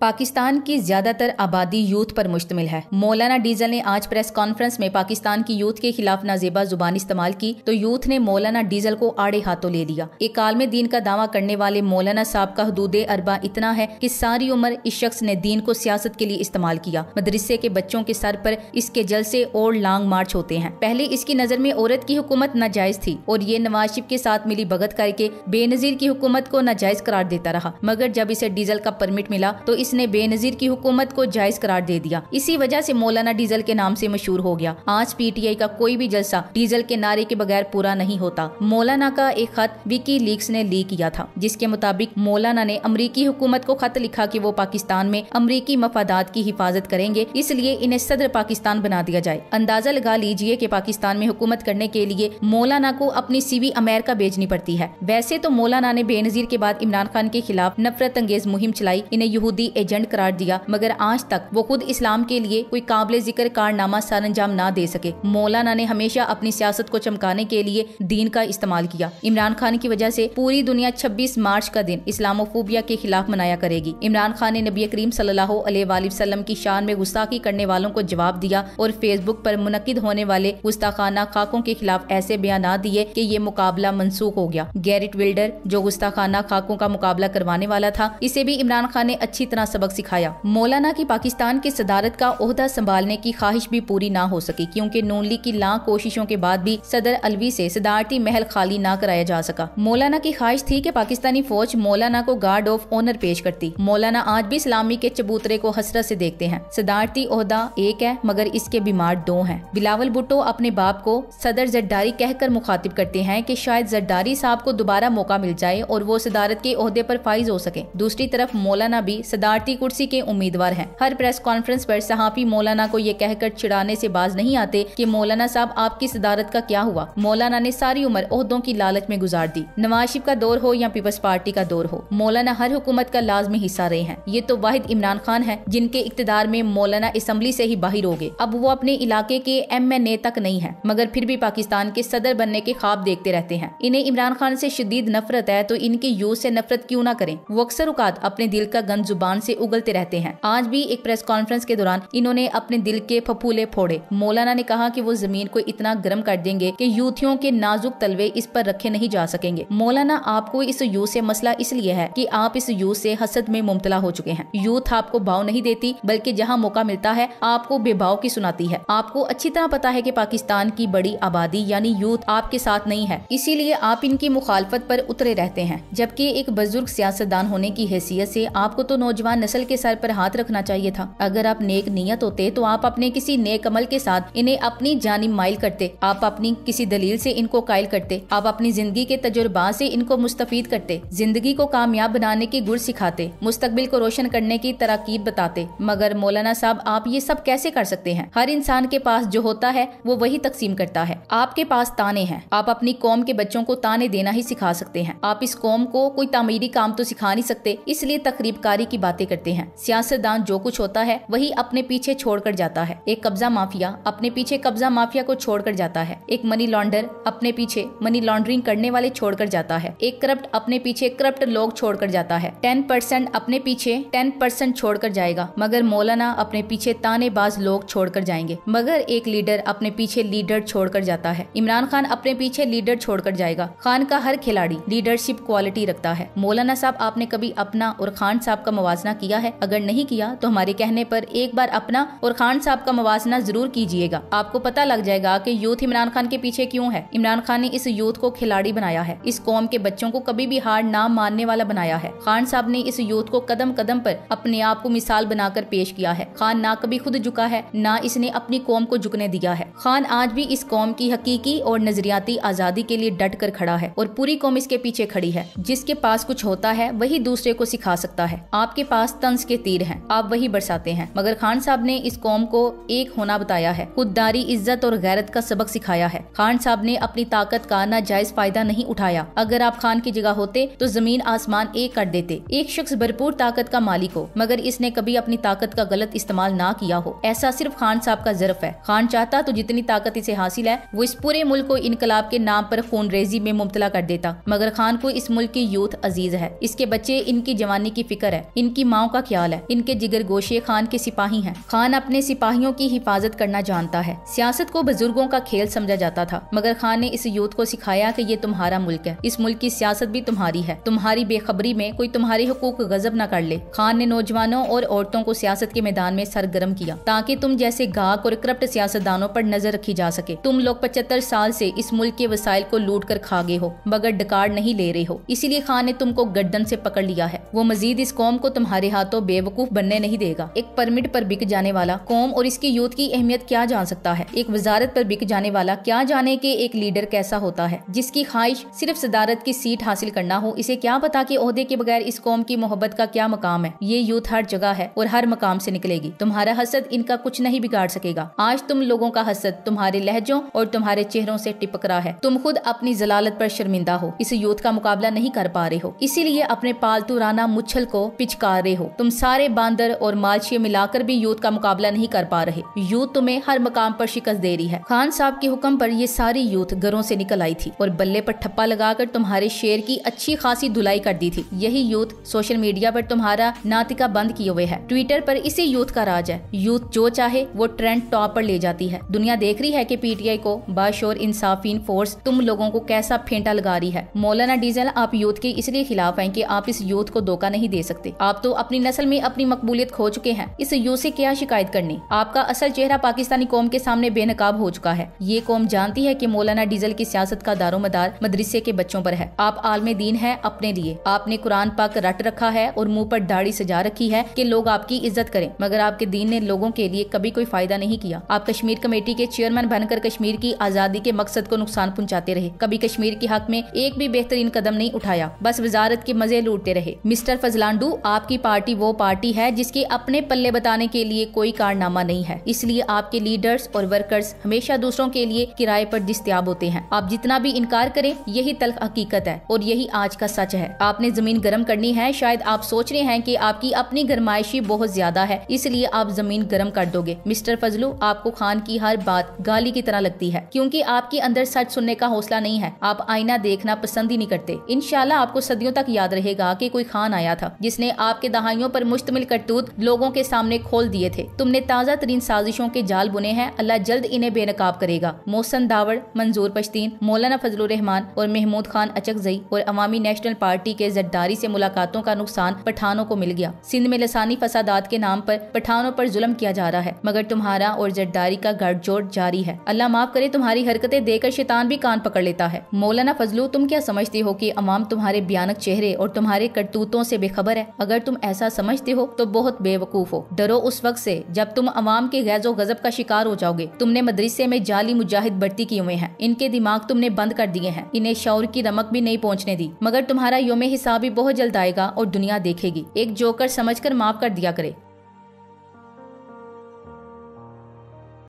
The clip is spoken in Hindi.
पाकिस्तान की ज्यादातर आबादी यूथ पर मुश्तमिल है मौलाना डीजल ने आज प्रेस कॉन्फ्रेंस में पाकिस्तान की यूथ के खिलाफ नाजेबा जुबान इस्तेमाल की तो यूथ ने मौलाना डीजल को आड़े हाथों ले लिया एक आलम दीन का दावा करने वाले मौलाना साहब का हदूद अरबा इतना है की सारी उम्र इस शख्स ने दीन को सियासत के लिए इस्तेमाल किया मदरसे के बच्चों के सर पर इसके जलसे और लॉन्ग मार्च होते हैं पहले इसकी नजर में औरत की हुकूमत नाजायज थी और ये नवाज शिफ के साथ मिली भगत करके बेनजीर की हुकूमत को नाजायज करार देता रहा मगर जब इसे डीजल का परमिट मिला तो इस इसने बेनजीर की हुकूमत को जायज करार दे दिया इसी वजह से मौलाना डीजल के नाम से मशहूर हो गया आज पीटीआई का कोई भी जलसा डीजल के नारे के बगैर पूरा नहीं होता मौलाना का एक खत विकी लीक्स ने लीक किया था जिसके मुताबिक मौलाना ने अमरीकी हुकूमत को खत लिखा की वो पाकिस्तान में अमरीकी मफादात की हिफाजत करेंगे इसलिए इन्हें सदर पाकिस्तान बना दिया जाए अंदाजा लगा लीजिए की पाकिस्तान में हुकूमत करने के लिए मौलाना को अपनी सीवी अमेरिका भेजनी पड़ती है वैसे तो मौलाना ने बेनजीर के बाद इमरान खान के खिलाफ नफरत अंगेज मुहिम चलाई इन्हें यहूदी एजेंट करार दिया मगर आज तक वो खुद इस्लाम के लिए कोई काबिल जिक्र कारनामा सर अंजाम न दे सके मौलाना ने हमेशा अपनी सियासत को चमकाने के लिए दीन का इस्तेमाल किया इमरान खान की वजह से पूरी दुनिया 26 मार्च का दिन इस्लामोफोबिया के खिलाफ मनाया करेगी इमरान खान ने नबी करीम सल्लाम की शान में गुस्ताखी करने वालों को जवाब दिया और फेसबुक पर मुनद होने वाले गुस्ताखाना खाकों के खिलाफ ऐसे बयान दिए कि ये मुकाबला मनसूख हो गया गैरिट विल्डर जो गुस्ताखाना खाकों का मुकाबला करवाने वाला था इसे भी इमरान खान ने अच्छी तरह सबक सिखाया मौलाना की पाकिस्तान के सदारत का अहदा संभालने की ख्वाहिश भी पूरी ना हो सकी क्योंकि नून लीग की लाख कोशिशों के बाद भी सदर अलवी से सदारती महल खाली ना कराया जा सका मौलाना की ख्वाहिश थी कि पाकिस्तानी फौज मौलाना को गार्ड ऑफ ऑनर पेश करती मौलाना आज भी इस्लामी के चबूतरे को हसरत से देखते हैं सदारती अहदा एक है मगर इसके बीमार दो हैं बिलावल भुट्टो अपने बाप को सदर जरदारी कहकर मुखातिब करते हैं कि शायद जरदारी साहब को दोबारा मौका मिल जाए और वो सदारत के अहदे पर फाइज हो सके दूसरी तरफ मौलाना भी सदार इमारती कुर्सी के उम्मीदवार हैं हर प्रेस कॉन्फ्रेंस पर सहाफी मौलाना को ये कहकर चिड़ाने से बाज नहीं आते कि मौलाना साहब आपकी सदारत का क्या हुआ मौलाना ने सारी उम्र उहदों की लालच में गुजार दी नवाज शिफ का दौर हो या पीपल्स पार्टी का दौर हो मौलाना हर हुकूमत का लाजमी हिस्सा रहे हैं ये तो वाहिद इमरान खान है जिनके इकतदार में मौलाना असम्बली से ही बाहर हो गए अब वो अपने इलाके के एम एन ए तक नहीं है मगर फिर भी पाकिस्तान के सदर बनने के ख्वाब देखते रहते हैं इन्हें इमरान खान से शदीद नफरत है तो इनके यूज से नफरत क्यों ना करें वो अक्सर उकात अपने दिल का गंद जुबान जुबान से उगलते रहते हैं आज भी एक प्रेस कॉन्फ्रेंस के दौरान इन्होंने अपने दिल के फपूले फोड़े मौलाना ने कहा कि वो जमीन को इतना गर्म कर देंगे कि यूथियों के नाजुक तलवे इस पर रखे नहीं जा सकेंगे मौलाना आपको इस यूथ से मसला इसलिए है कि आप इस यूथ से हसद में मुमतला हो चुके हैं यूथ आपको भाव नहीं देती बल्कि जहाँ मौका मिलता है आपको बेभाव की सुनाती है आपको अच्छी तरह पता है की पाकिस्तान की बड़ी आबादी यानी यूथ आपके साथ नहीं है इसीलिए आप इनकी मुखालफत आरोप उतरे रहते हैं जबकि एक बुजुर्ग सियासतदान होने की हैसियत ऐसी आपको तो नौजवान बेईमान नस्ल के सर पर हाथ रखना चाहिए था अगर आप नेक नीयत होते तो आप अपने किसी नेक अमल के साथ इन्हें अपनी जानी माइल करते आप अपनी किसी दलील से इनको कायल करते आप अपनी जिंदगी के तजुर्बा से इनको मुस्तफ़ करते जिंदगी को कामयाब बनाने की गुड़ सिखाते मुस्तबिल को रोशन करने की तरकीब बताते मगर मौलाना साहब आप ये सब कैसे कर सकते हैं हर इंसान के पास जो होता है वो वही तकसीम करता है आपके पास ताने हैं आप अपनी कौम के बच्चों को ताने देना ही सिखा सकते हैं आप इस कौम को कोई तामीरी काम तो सिखा नहीं सकते इसलिए तकरीबकारी की बातें बातें करते हैं सियासतदान जो कुछ होता है वही अपने पीछे छोड़कर जाता है एक कब्जा माफिया अपने पीछे कब्जा माफिया को छोड़कर जाता है एक मनी लॉन्डर अपने पीछे मनी लॉन्ड्रिंग करने वाले छोड़कर जाता है एक करप्ट अपने पीछे करप्ट लोग छोड़कर जाता है टेन परसेंट अपने पीछे टेन परसेंट छोड़कर जाएगा मगर मौलाना अपने पीछे तानेबाज लोग छोड़कर जाएंगे मगर एक लीडर अपने पीछे लीडर छोड़कर जाता है इमरान खान अपने पीछे लीडर छोड़कर जाएगा खान का हर खिलाड़ी लीडरशिप क्वालिटी रखता है मौलाना साहब आपने कभी अपना और खान साहब का मुवजना मुवजना किया है अगर नहीं किया तो हमारे कहने पर एक बार अपना और खान साहब का मुवजना जरूर कीजिएगा आपको पता लग जाएगा कि यूथ इमरान खान के पीछे क्यों है इमरान खान ने इस यूथ को खिलाड़ी बनाया है इस कौम के बच्चों को कभी भी हार ना मानने वाला बनाया है खान साहब ने इस यूथ को कदम कदम पर अपने आप को मिसाल बनाकर पेश किया है खान ना कभी खुद झुका है ना इसने अपनी कौम को झुकने दिया है खान आज भी इस कौम की हकीकी और नजरियाती आजादी के लिए डट कर खड़ा है और पूरी कौम इसके पीछे खड़ी है जिसके पास कुछ होता है वही दूसरे को सिखा सकता है आपके पास पास तंज के तीर हैं आप वही बरसाते हैं मगर खान साहब ने इस कौम को एक होना बताया है खुददारी इज्जत और गैरत का सबक सिखाया है खान साहब ने अपनी ताकत का नाजायज फायदा नहीं उठाया अगर आप खान की जगह होते तो जमीन आसमान एक कर देते एक शख्स भरपूर ताकत का मालिक हो मगर इसने कभी अपनी ताकत का गलत इस्तेमाल ना किया हो ऐसा सिर्फ खान साहब का जरफ है खान चाहता तो जितनी ताकत इसे हासिल है वो इस पूरे मुल्क को इनकलाब के नाम पर खून रेजी में मुबतला कर देता मगर खान को इस मुल्क की यूथ अजीज है इसके बच्चे इनकी जवानी की फिक्र है इनकी माओ का ख्याल है इनके जिगर गोशे खान के सिपाही हैं खान अपने सिपाहियों की हिफाजत करना जानता है सियासत को बुजुर्गों का खेल समझा जाता था मगर खान ने इस यूथ को सिखाया कि ये तुम्हारा मुल्क है इस मुल्क की सियासत भी तुम्हारी है तुम्हारी बेखबरी में कोई तुम्हारे हकूक गजब न कर ले खान ने नौजवानों और औरतों को सियासत के मैदान में सरगर्म किया ताकि तुम जैसे गाहक और करप्ट सियासतदानों पर नजर रखी जा सके तुम लोग पचहत्तर साल से इस मुल्क के वसाइल को लूट कर खा गए हो मगर डकार नहीं ले रहे हो इसीलिए खान ने तुमको गर्दन से पकड़ लिया है वो मजीद इस कौम को तुम्हारी हमारे हाथों बेवकूफ बनने नहीं देगा एक परमिट पर बिक जाने वाला कौम और इसकी यूथ की अहमियत क्या जान सकता है एक वजारत पर बिक जाने वाला क्या जाने के एक लीडर कैसा होता है जिसकी ख्वाहिश सिर्फ सदारत की सीट हासिल करना हो इसे क्या पता की अहदे के बगैर इस कौम की मोहब्बत का क्या मकाम है ये यूथ हर जगह है और हर मकाम ऐसी निकलेगी तुम्हारा हसद इनका कुछ नहीं बिगाड़ सकेगा आज तुम लोगों का हसद तुम्हारे लहजों और तुम्हारे चेहरों ऐसी टिपक रहा है तुम खुद अपनी जलालत आरोप शर्मिंदा हो इस यूथ का मुकाबला नहीं कर पा रहे हो इसीलिए अपने पालतू राना मुच्छल को पिचकार रहे हो तुम सारे बांदर और माछिए मिलाकर भी यूथ का मुकाबला नहीं कर पा रहे यूथ तुम्हें हर मकाम पर शिकस्त दे रही है खान साहब के हुक्म पर ये सारी यूथ घरों से निकल आई थी और बल्ले पर ठप्पा लगाकर तुम्हारे शेर की अच्छी खासी धुलाई कर दी थी यही यूथ सोशल मीडिया पर तुम्हारा नातिका बंद किए हुए है ट्विटर पर इसी यूथ का राज है यूथ जो चाहे वो ट्रेंड टॉप पर ले जाती है दुनिया देख रही है टी पीटीआई को बाशोर इंसाफिन फोर्स तुम लोगों को कैसा फेंटा लगा रही है मौलाना डीजल आप यूथ के इसलिए खिलाफ है की आप इस यूथ को धोखा नहीं दे सकते आप तो अपनी नस्ल में अपनी मकबूलियत खो चुके हैं इस यू ऐसी क्या शिकायत करनी आपका असल चेहरा पाकिस्तानी कौम के सामने बेनकाब हो चुका है ये कौम जानती है की मौलाना डीजल की सियासत का दारो मदार मदरसे के बच्चों आरोप है आप आलम दीन है अपने लिए आपने कुरान पाक रट रखा है और मुँह आरोप दाढ़ी सजा रखी है की लोग आपकी इज्जत करें मगर आपके दीन ने लोगों के लिए कभी कोई फायदा नहीं किया आप कश्मीर कमेटी के चेयरमैन बनकर कश्मीर की आजादी के मकसद को नुकसान पहुंचाते रहे कभी कश्मीर के हक में एक भी बेहतरीन कदम नहीं उठाया बस वजारत के मजे लूटते रहे मिस्टर फजलांडू आपकी पार्टी वो पार्टी है जिसके अपने पल्ले बताने के लिए कोई कारनामा नहीं है इसलिए आपके लीडर्स और वर्कर्स हमेशा दूसरों के लिए किराए पर दस्तियाब होते हैं आप जितना भी इनकार करें यही तल्ख हकीकत है और यही आज का सच है आपने जमीन गर्म करनी है शायद आप सोच रहे हैं की आपकी अपनी गरमाइशी बहुत ज्यादा है इसलिए आप जमीन गर्म कर दोगे मिस्टर फजलू आपको खान की हर बात गाली की तरह लगती है क्यूँकी आपके अंदर सच सुनने का हौसला नहीं है आप आईना देखना पसंद ही नहीं करते इनशाला आपको सदियों तक याद रहेगा की कोई खान आया था जिसने आपके दहाइयों पर मुश्तमिल करतूत लोगों के सामने खोल दिए थे तुमने ताज़ा तरीन साजिशों के जाल बुने हैं अल्लाह जल्द इन्हें बेनकाब करेगा मोहसन दावड़ मंजूर पश्तीन मौलाना फजल रहमान और महमूद खान अचकजई और अवामी नेशनल पार्टी के जरदारी ऐसी मुलाकातों का नुकसान पठानों को मिल गया सिंध में लसानी फसादात के नाम आरोप पठानों आरोप जुलम किया जा रहा है मगर तुम्हारा और जद्दारी का गठजोड़ जारी है अल्लाह माफ करे तुम्हारी हरकतें देकर शैतान भी कान पकड़ लेता है मौलाना फजलू तुम क्या समझती हो कि अवाम तुम्हारे बयानक चेहरे और तुम्हारे करतूतों से बेखबर है अगर तुम ऐसा समझते हो तो बहुत बेवकूफ हो डरो उस वक्त से जब तुम अवाम के गैजो गजब का शिकार हो जाओगे तुमने मदरसे में जाली मुजाहिद बढ़ती किए हुए हैं इनके दिमाग तुमने बंद कर दिए हैं इन्हें शौर की रमक भी नहीं पहुँचने दी मगर तुम्हारा योम हिसाब भी बहुत जल्द आएगा और दुनिया देखेगी एक जोकर समझ कर माफ कर दिया करे